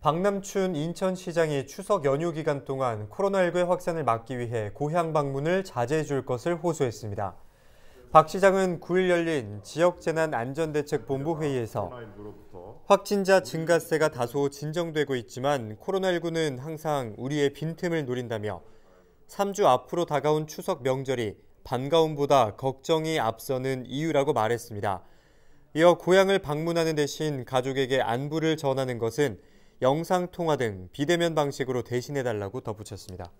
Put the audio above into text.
박남춘 인천시장이 추석 연휴 기간 동안 코로나19의 확산을 막기 위해 고향 방문을 자제해 줄 것을 호소했습니다. 박 시장은 9일 열린 지역재난안전대책본부 회의에서 확진자 증가세가 다소 진정되고 있지만 코로나19는 항상 우리의 빈틈을 노린다며 3주 앞으로 다가온 추석 명절이 반가움보다 걱정이 앞서는 이유라고 말했습니다. 이어 고향을 방문하는 대신 가족에게 안부를 전하는 것은 영상통화 등 비대면 방식으로 대신해달라고 덧붙였습니다.